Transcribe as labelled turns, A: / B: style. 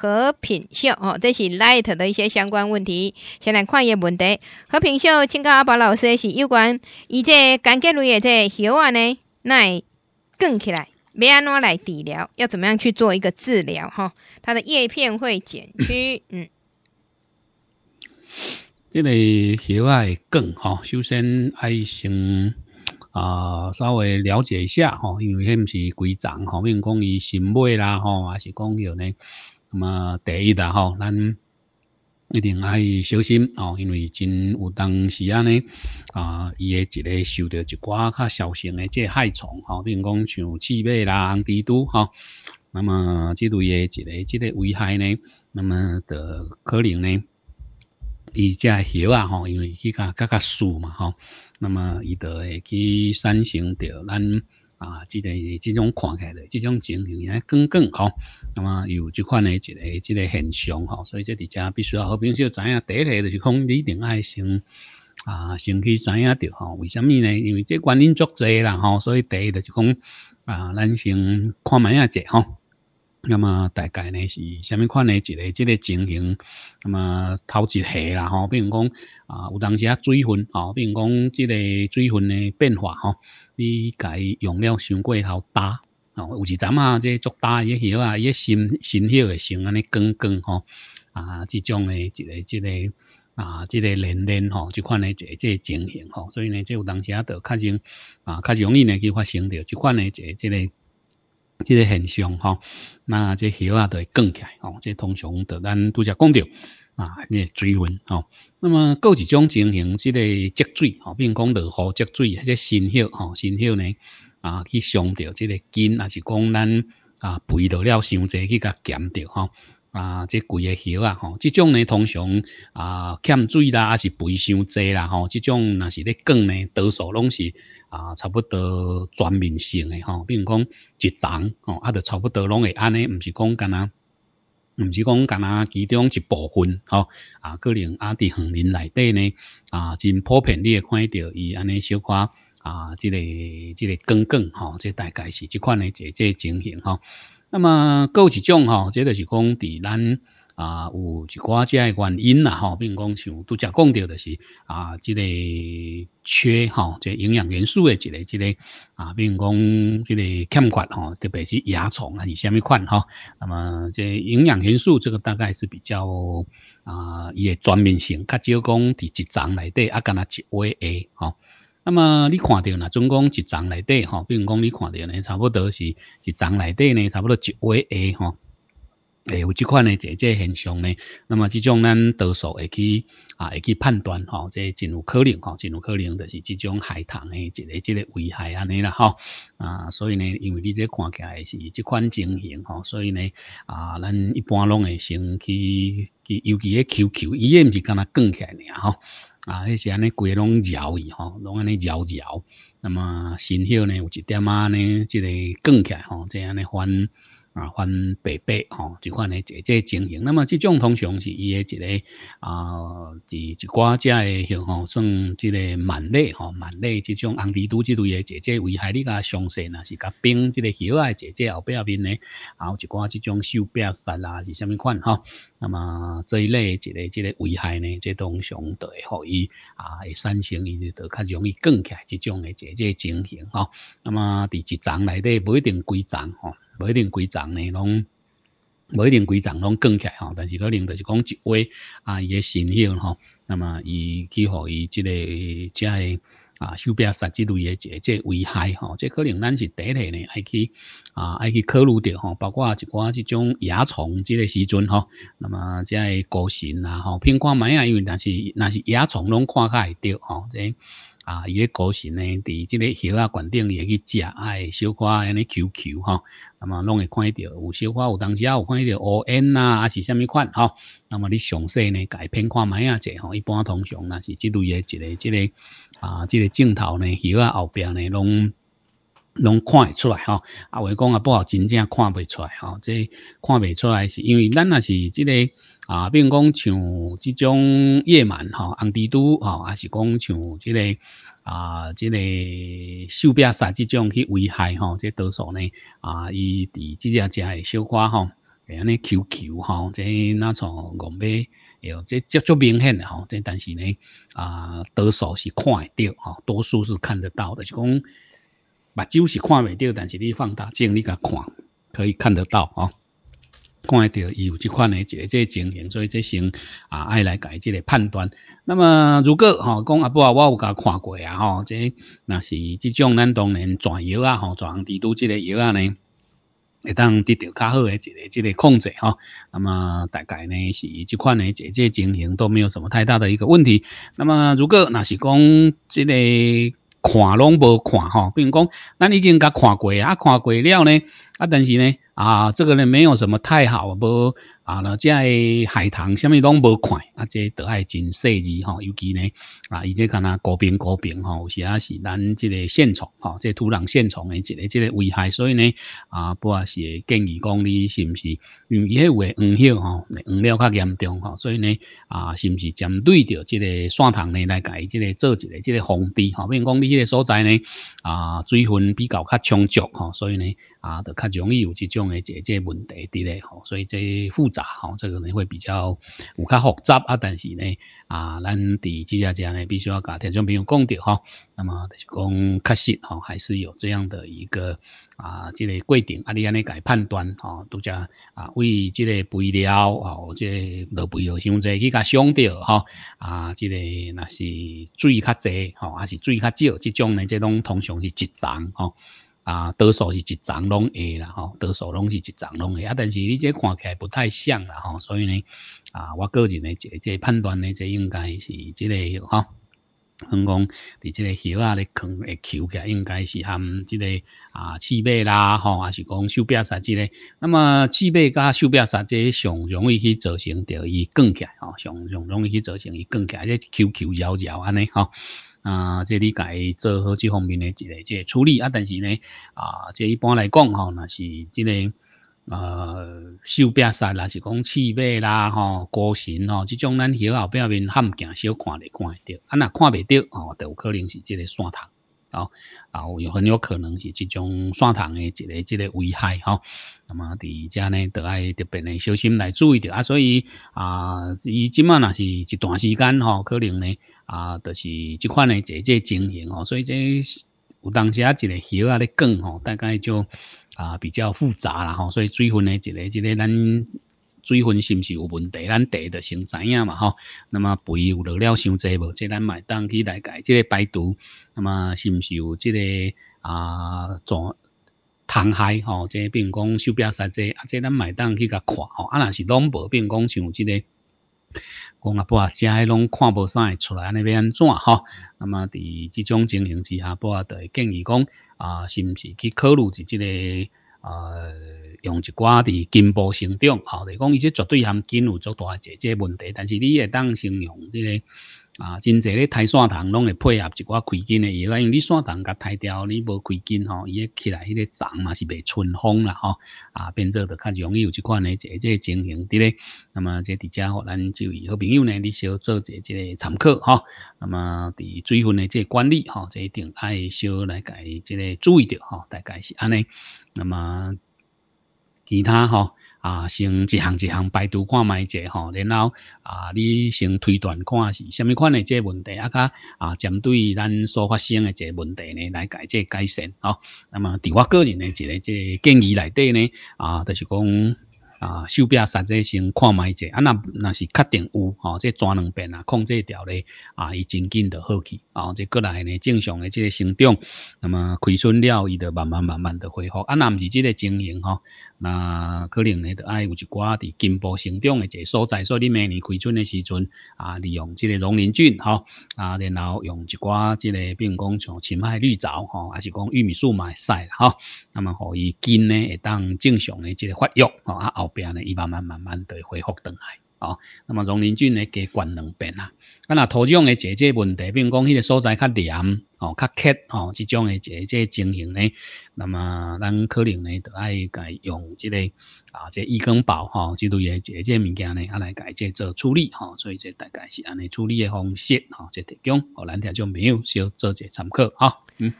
A: 和平秀哦，这是 light 的一些相关问题。先来看一个问题：和平秀，请教阿宝老师是有关伊这柑橘类的叶啊呢，那梗起来要安怎来治疗？要怎么样去做一个治疗？哈，它的叶片会减去。嗯，这个叶啊梗哈，首先爱先啊稍微了解一下吼，因为迄毋是规吼，比免讲伊新买啦吼，还是讲有呢。那么第一的吼，咱一定爱小心哦，因为真有当时啊呢，啊，伊个一个受到一寡较小型的即害虫，吼，比如讲像刺猬啦、红蜘蛛吼，那么即类个一个即个危害呢，那么得可能呢，伊只叶啊，吼，因为去较较较疏嘛，吼，那么伊就会去产生着咱。啊，这个这种看起来，这种情形也更更好。那么有这款的一个这个现象哈，所以这伫遮必须要和平就知影。第一就是讲，你一定爱先啊，先去知影着哈。为什么呢？因为这原因足济啦哈，所以第一就是讲啊，咱先看卖啊者吼。那么大概呢是虾米款呢一个即个情形？那么头一下啦吼，比如讲啊，有当时啊水分吼，比如讲即个水分的变化吼，你家用了伤过头打吼，有一阵啊即足打一些啊一心心血会成安尼干干吼啊，即种的一个即个啊即个连连吼，即款呢一个即个情形吼，所以呢即有当时啊，就较容啊较容易呢去发生着即款呢一个即个。即个现象吼，那即叶啊都会卷起来吼，即通常都咱都则讲着啊，个水温吼。那么有一种情形即个积水吼，比如讲落雨积水或者新叶吼，新叶呢啊去伤着即个根，还是讲咱啊肥多了，伤济去甲减掉吼。啊，即贵个叶啊，吼，即种呢，通常啊，欠水啦，还是肥伤济啦，吼，即种那是咧根呢，多数拢是啊，差不多全面性的吼，比如讲一丛，吼，啊，都差不多拢会安尼，毋是讲干若，毋是讲干若其中一部分，吼，啊，可能啊，伫园林内底呢，啊，真普遍你会看到伊安尼小可啊，即个即个根根，吼，这大概是即款的即即情形，吼。那么，够一种吼，即个就是讲，伫咱啊有一寡只原因啦吼，并讲像都才讲着就是啊，即个缺吼，即个、营养元素的一个即个啊，并讲即个欠缺吼，特别是牙虫啊是虾米款吼。那么，即营养元素这个大概是比较啊，伊的全面性较少讲伫一丛内底啊，干那只位诶吼。那么你看到呢？总共一丛内底吼，比如讲你看到呢，差不多是一丛内底呢，差不多一尾 A 吼。诶，有这款呢，这这现象呢，那么这种呢，多数会去啊，会去判断哈，这真有可能吼，真有可能就是这种海棠的一个这个危害安尼啦吼。啊，所以呢，因为你这看起来是这款情形吼，所以呢啊，咱一般拢会先去，去，尤其咧 QQ，伊也唔是干若卷起来的吼。啊，迄时安尼规拢摇伊吼，拢安尼摇摇，那么新叶呢有一点啊呢，就个卷起来吼，即安尼翻。啊，翻白白吼，就款呢姐姐情形。那么这种通常是以一个啊，一一寡只的吼，算这个蛮类吼，蛮类这种红蜘蛛之类的姐姐危害你个伤势呐，是甲冰这个小个姐姐后壁面呢，啊，一寡这种手表杀啦，是虾米款吼。那么这一类一个这个危害呢，这通常都会让伊啊，会产生伊就较容易卷起来这种的姐姐情形吼。那么伫一丛内底不一定规丛吼。无一定规种呢，拢无一定规种拢更起来吼。但是可能就是讲一位啊，伊诶神效吼，那么伊去互伊即个即个啊，手表杀之类诶，即即危害吼，即可能咱是第一类呢，爱去啊，爱去考虑着吼。包括一寡即种蚜虫即个时阵吼，那么即个高虫啊吼，偏看物啊，因为但是若是蚜虫拢看较会着吼，即。啊，伊咧果实呢，伫即个叶啊管顶也去食，哎，小可安尼 Q Q 哈，那么拢会看到有小可有当时啊，有看到 O N 呐，还是虾米款哈，那么你详细呢改片看麦啊者吼，一般通常那是即类的一个即个啊，即个镜头呢，叶啊后边呢拢。拢看会出嚟哈，阿讲啊，阿伯真正看袂出来吼，即看袂出来，是因为咱啊是即个啊，比如讲像即种夜晚吼，红蜘蛛吼，还是讲像即个啊，即个手表杀即种去危害吼，即多数呢，啊，伊伫即只只会小花吼，会安尼 Q Q 吼，即若嗱从讲咩，又即接触明显啦，即这但是呢，啊，多数是看会到，吼，多数是看得到的，就讲。目睭是看未到，但是你放大镜你甲看，可以看得到哦。看得到有即款诶一个这情形，所以这先啊爱来解即个判断。那么如果吼讲阿伯啊，我有甲看过啊即、这若是即种咱当然转药啊，哈转成都即个药啊呢，会当得到较好诶一个即个控制吼。那么大概呢是即款诶一个这情形都没有什么太大的一个问题。那么如果若是讲即个。看拢无看吼，比如讲，咱已经甲看过啊，看过了呢，啊，但是呢，啊，这个呢没有什么太好无。啊，了，即个海棠，虾米拢无看，啊，即都爱真细致吼，尤其呢，啊，伊即敢那高病高病吼，有时也是咱即个现虫吼，即土壤现虫的一个即个危害，所以呢，啊，不也是建议讲你是毋是，因为伊有诶黄叶吼，黄料较严重吼，所以呢，啊，是毋是针对着即个线虫呢来改即个做一个即个防治？吼，比如讲你迄个所在呢，啊，水分比较较充足吼，所以呢，啊，就较容易有即种诶即个问题伫咧吼，所以即复杂。好，这个呢会比较有较复杂啊，但是呢啊，咱伫即下只呢必须要甲听众朋友讲着哈。那么就是讲确实哈，还是有这样的一个啊，即个规定啊，你安尼改判断哈，都叫啊为即个肥料啊，即个萝肥要先在去甲伤着哈啊，即个若是水较济哈，还是水较少，即种呢即种通常是一杂哈。啊，多数是一层拢会啦吼，多数拢是一层拢会啊，但是你这看起来不太像啦吼，所以呢，啊，我个人的这这判断呢，这应该是这个吼，嗯，讲伫这个穴啊咧坑会翘起来，应该是含这个啊刺背啦吼，还是讲绣贝啥之类。那么刺背加绣贝啥，这上容易去造成着伊卷起来，吼，上上容易去造成伊卷起来，个翘翘绕绕安尼吼。啊，即你该做好这方面的一个即处理啊，但是呢，啊，即一般来讲吼，那是即个呃手变杀啦，是讲刺味啦，吼，高神吼，即种咱迄后壁面罕见小看咧，看会着，啊，若看未着吼，就有可能是即个线头。哦，啊，有很有可能是这种砂糖的一个、一个危害哈。那么，大家呢都爱特别的小心来注意着啊。所以啊，伊即马若是一段时间哈，可能呢啊都是即款的这这情形哦。所以这有当时啊，一个鱼啊咧卷吼，大概就啊比较复杂啦哈。所以水分的一个、这个咱。水分是不是有问题？咱一着先知影嘛吼。那么肥有落了伤济无？即咱卖当去来解，即个排毒。那么是毋是有即个啊怎糖害吼？即比如讲手表塞者，啊即咱卖当去甲看吼。啊若是拢无，比如讲像即个，讲啊不啊，遮诶拢看无会出来，安尼要安怎吼？那么伫即种情形之下，不啊就会建议讲啊是毋是去考虑是即个啊。用一寡伫根部生长，吼，就讲伊这绝对含根有足大一个问题，但是你会当形容这个啊，真侪咧抬蒜虫拢会配合一寡开根的，因为你蒜虫甲抬条你无开根吼，伊起来迄个长嘛是袂春风啦，吼，啊，变做就较容易有这款呢一个这情形，伫咧。那么这伫遮吼，咱就以好朋友呢，你小做一个参考吼。那么伫水分的这管理，吼，这一定爱小来甲伊即个注意着哈，大概是安尼。那么。其他吼，啊，先一项一项百度看卖者吼，然后啊，你先推断看是虾米款的这问题，啊加啊，针对咱所发生的这问题呢来改这改善吼。那么伫我个人的一个这建议内底呢，啊，就是讲。啊，手边实际先看卖者，啊，那那是确定有，吼，这转两遍啊，控制掉咧，啊，伊真紧就好去，啊，这过来呢，正常的这个生长，那么亏损了，伊就慢慢慢慢的恢复，啊，那毋是这个经营，吼，那可能呢，就爱有一寡伫根部生长的个所在，所以你明年亏损的时阵，啊，利用这个农林菌，吼，啊，然后用一寡这个，并讲像青海绿藻，吼，还是讲玉米树嘛，会使吼，那么可以根呢会当正常的这个发育，吼、啊，后。边呢，伊慢慢慢慢就会恢复回来哦。那么荣林菌呢，加管两遍啦。啊，那土壤的这这问题，比如讲，迄个所在较黏哦、较黏哦，这种的这这情形呢，那么咱可能呢，就爱改用这个啊，这易根宝哈，之类的一这物件呢，啊来改这做处理哈。所以这大概是安尼处理的方式哈，这提供，哦，咱听就没有少做些参考哈。嗯。